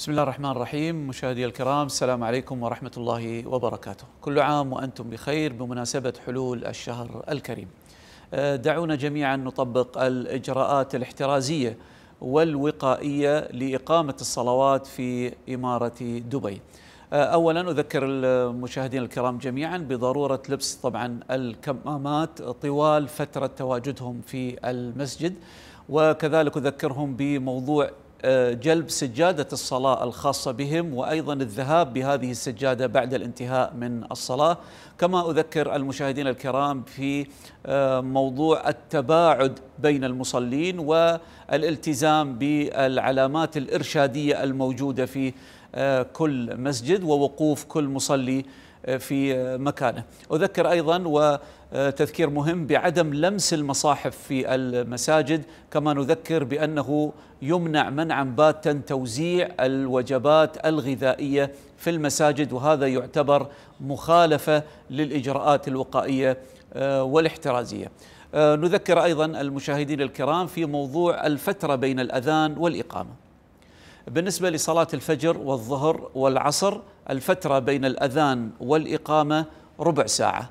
بسم الله الرحمن الرحيم مشاهدي الكرام السلام عليكم ورحمة الله وبركاته كل عام وأنتم بخير بمناسبة حلول الشهر الكريم أه، دعونا جميعا نطبق الإجراءات الاحترازية والوقائية لإقامة الصلوات في إمارة دبي أه، اولا اذكر المشاهدين الكرام جميعا بضروره لبس طبعا الكمامات طوال فتره تواجدهم في المسجد وكذلك اذكرهم بموضوع جلب سجادة الصلاة الخاصة بهم وأيضا الذهاب بهذه السجادة بعد الانتهاء من الصلاة كما أذكر المشاهدين الكرام في آه، موضوع التباعد بين المصلين والالتزام بالعلامات الإرشادية الموجودة في آه، كل مسجد ووقوف كل مصلي في مكانه أذكر أيضا وتذكير مهم بعدم لمس المصاحف في المساجد كما نذكر بأنه يمنع منعا باتا توزيع الوجبات الغذائية في المساجد وهذا يعتبر مخالفة للإجراءات الوقائية والاحترازية نذكر أيضا المشاهدين الكرام في موضوع الفترة بين الأذان والإقامة بالنسبة لصلاة الفجر والظهر والعصر الفترة بين الأذان والإقامة ربع ساعة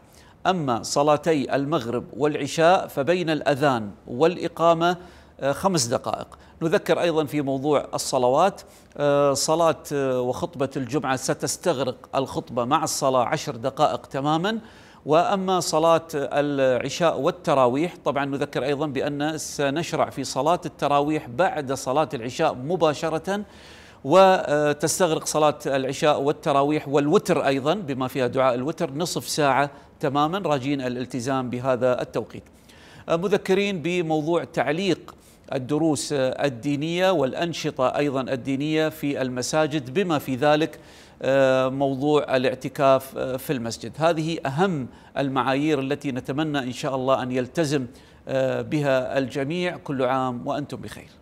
أما صلاتي المغرب والعشاء فبين الأذان والإقامة آه، خمس دقائق نذكر أيضا في موضوع الصلوات آه، صلاة آه، وخطبة الجمعة ستستغرق الخطبة مع الصلاة عشر دقائق تماما وأما صلاة العشاء والتراويح طبعا نذكر أيضا بأن سنشرع في صلاة التراويح بعد صلاة العشاء مباشرة وتستغرق صلاة العشاء والتراويح والوتر أيضا بما فيها دعاء الوتر نصف ساعة تماما راجين الالتزام بهذا التوقيت أه، مذكرين بموضوع تعليق الدروس الدينية والأنشطة أيضا الدينية في المساجد بما في ذلك أه، موضوع الاعتكاف أه، في المسجد هذه أهم المعايير التي نتمنى إن شاء الله أن يلتزم بها الجميع كل عام وأنتم بخير